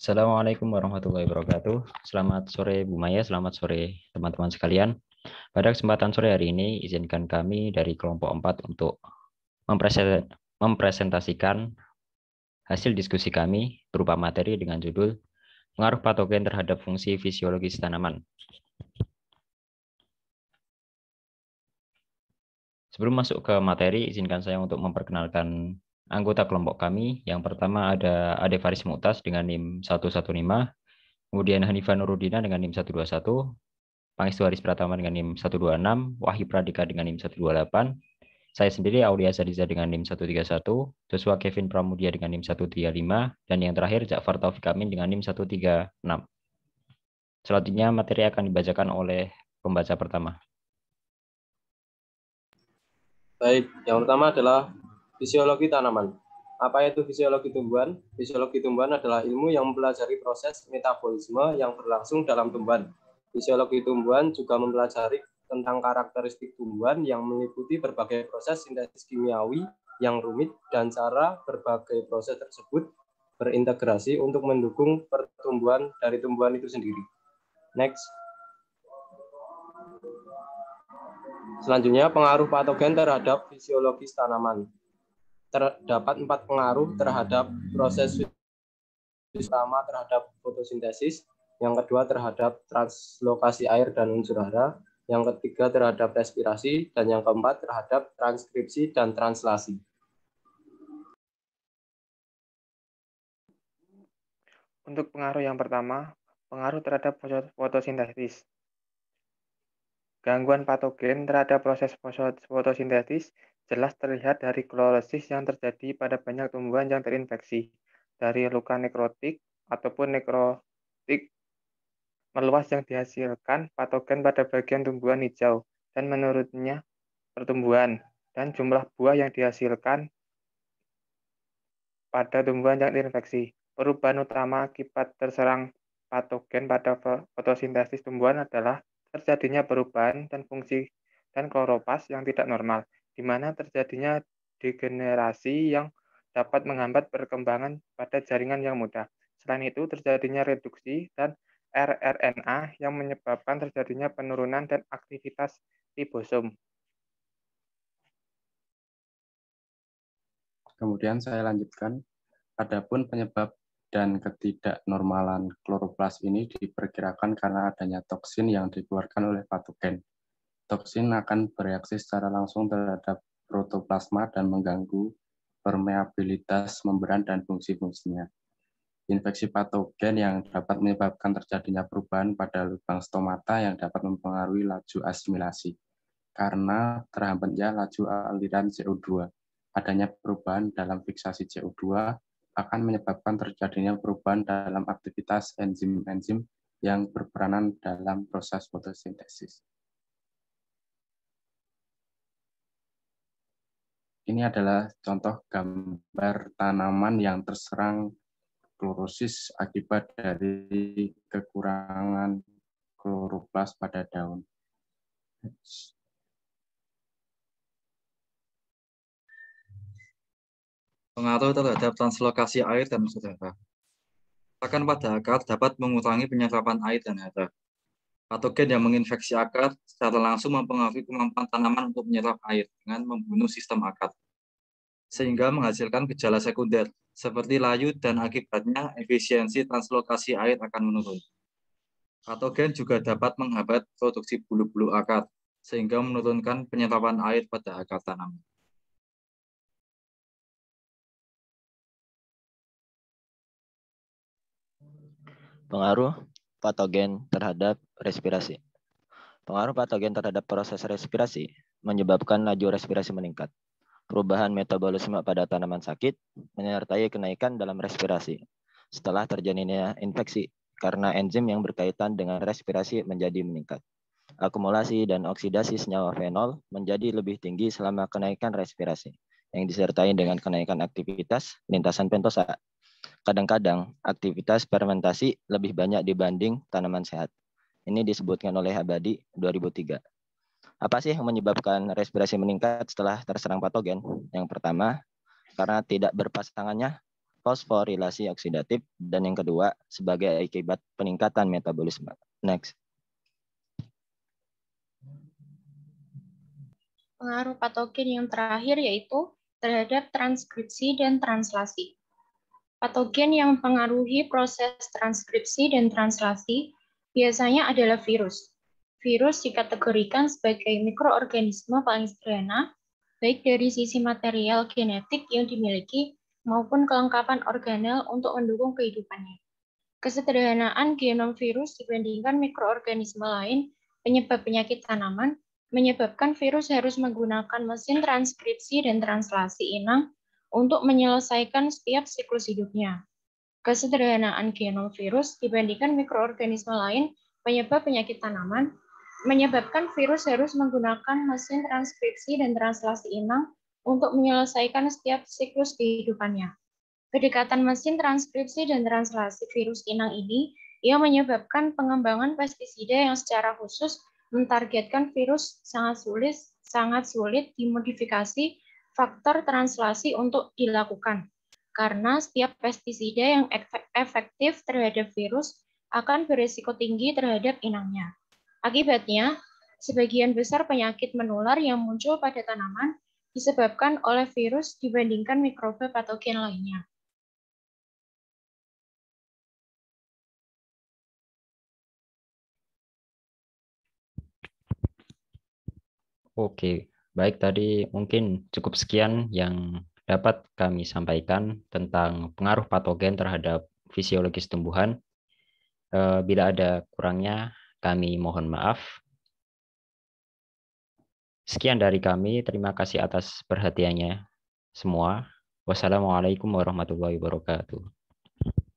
Assalamualaikum warahmatullahi wabarakatuh. Selamat sore Bu Maya, selamat sore teman-teman sekalian. Pada kesempatan sore hari ini, izinkan kami dari kelompok 4 untuk mempresentasikan hasil diskusi kami berupa materi dengan judul Pengaruh Patogen Terhadap Fungsi Fisiologis Tanaman. Sebelum masuk ke materi, izinkan saya untuk memperkenalkan anggota kelompok kami. Yang pertama ada Ade Faris Mutas dengan NIM 115, kemudian Hanifah Nurudina dengan NIM 121, Pangestu Haris Pratama dengan NIM 126, Wahyu Pradika dengan NIM 128, saya sendiri Aulia Zadiza dengan NIM 131, Joshua Kevin Pramudia dengan NIM 135, dan yang terakhir Ja'far Taufik Amin dengan NIM 136. Selanjutnya materi akan dibacakan oleh pembaca pertama. Baik, yang pertama adalah Fisiologi tanaman. Apa itu fisiologi tumbuhan? Fisiologi tumbuhan adalah ilmu yang mempelajari proses metabolisme yang berlangsung dalam tumbuhan. Fisiologi tumbuhan juga mempelajari tentang karakteristik tumbuhan yang meliputi berbagai proses sintesis kimiawi yang rumit dan cara berbagai proses tersebut berintegrasi untuk mendukung pertumbuhan dari tumbuhan itu sendiri. Next. Selanjutnya, pengaruh patogen terhadap fisiologis tanaman terdapat empat pengaruh terhadap proses utama terhadap fotosintesis, yang kedua terhadap translokasi air dan unsur hara, yang ketiga terhadap respirasi, dan yang keempat terhadap transkripsi dan translasi. Untuk pengaruh yang pertama, pengaruh terhadap fotosintesis. Gangguan patogen terhadap proses fotosintesis jelas terlihat dari klorosis yang terjadi pada banyak tumbuhan yang terinfeksi, dari luka nekrotik ataupun nekrotik meluas yang dihasilkan patogen pada bagian tumbuhan hijau dan menurutnya pertumbuhan dan jumlah buah yang dihasilkan pada tumbuhan yang terinfeksi. Perubahan utama akibat terserang patogen pada fotosintesis tumbuhan adalah terjadinya perubahan dan fungsi dan kloropas yang tidak normal di mana terjadinya degenerasi yang dapat menghambat perkembangan pada jaringan yang mudah. Selain itu, terjadinya reduksi dan rRNA yang menyebabkan terjadinya penurunan dan aktivitas ribosom. Kemudian saya lanjutkan, adapun penyebab dan ketidaknormalan kloroplas ini diperkirakan karena adanya toksin yang dikeluarkan oleh patogen Toksin akan bereaksi secara langsung terhadap protoplasma dan mengganggu permeabilitas membran dan fungsi-fungsinya. Infeksi patogen yang dapat menyebabkan terjadinya perubahan pada lubang stomata yang dapat mempengaruhi laju asimilasi karena terhambatnya laju aliran CO2. Adanya perubahan dalam fiksasi CO2 akan menyebabkan terjadinya perubahan dalam aktivitas enzim-enzim yang berperanan dalam proses fotosintesis. Ini adalah contoh gambar tanaman yang terserang klorosis akibat dari kekurangan kloroplas pada daun. Pengaruh terhadap translokasi air dan udara. Akan pada akar dapat mengurangi penyerapan air dan hara Patogen yang menginfeksi akar secara langsung mempengaruhi kemampuan tanaman untuk menyerap air dengan membunuh sistem akar, sehingga menghasilkan gejala sekunder seperti layu dan akibatnya efisiensi translokasi air akan menurun. Patogen juga dapat menghambat produksi bulu-bulu akar, sehingga menurunkan penyerapan air pada akar tanaman. Pengaruh patogen terhadap respirasi. Pengaruh patogen terhadap proses respirasi menyebabkan laju respirasi meningkat. Perubahan metabolisme pada tanaman sakit menyertai kenaikan dalam respirasi setelah terjadinya infeksi karena enzim yang berkaitan dengan respirasi menjadi meningkat. Akumulasi dan oksidasi senyawa fenol menjadi lebih tinggi selama kenaikan respirasi yang disertai dengan kenaikan aktivitas lintasan pentosa Kadang-kadang aktivitas fermentasi lebih banyak dibanding tanaman sehat. Ini disebutkan oleh Abadi 2003. Apa sih yang menyebabkan respirasi meningkat setelah terserang patogen? Yang pertama, karena tidak berpasangannya fosforilasi oksidatif dan yang kedua sebagai akibat peningkatan metabolisme. Next. Pengaruh patogen yang terakhir yaitu terhadap transkripsi dan translasi. Patogen yang mempengaruhi proses transkripsi dan translasi biasanya adalah virus. Virus dikategorikan sebagai mikroorganisme paling sederhana, baik dari sisi material genetik yang dimiliki maupun kelengkapan organel untuk mendukung kehidupannya. Kesederhanaan genom virus dibandingkan mikroorganisme lain penyebab penyakit tanaman menyebabkan virus harus menggunakan mesin transkripsi dan translasi inang untuk menyelesaikan setiap siklus hidupnya. Kesederhanaan genom virus dibandingkan mikroorganisme lain penyebab penyakit tanaman menyebabkan virus harus menggunakan mesin transkripsi dan translasi inang untuk menyelesaikan setiap siklus kehidupannya. Kedekatan mesin transkripsi dan translasi virus inang ini ia menyebabkan pengembangan pestisida yang secara khusus mentargetkan virus sangat sulit sangat sulit dimodifikasi faktor translasi untuk dilakukan karena setiap pestisida yang efektif terhadap virus akan berisiko tinggi terhadap inangnya. Akibatnya, sebagian besar penyakit menular yang muncul pada tanaman disebabkan oleh virus dibandingkan mikroba patogen lainnya. Oke, Baik, tadi mungkin cukup sekian yang dapat kami sampaikan tentang pengaruh patogen terhadap fisiologis tumbuhan. Eh, bila ada kurangnya, kami mohon maaf. Sekian dari kami. Terima kasih atas perhatiannya semua. Wassalamualaikum warahmatullahi wabarakatuh.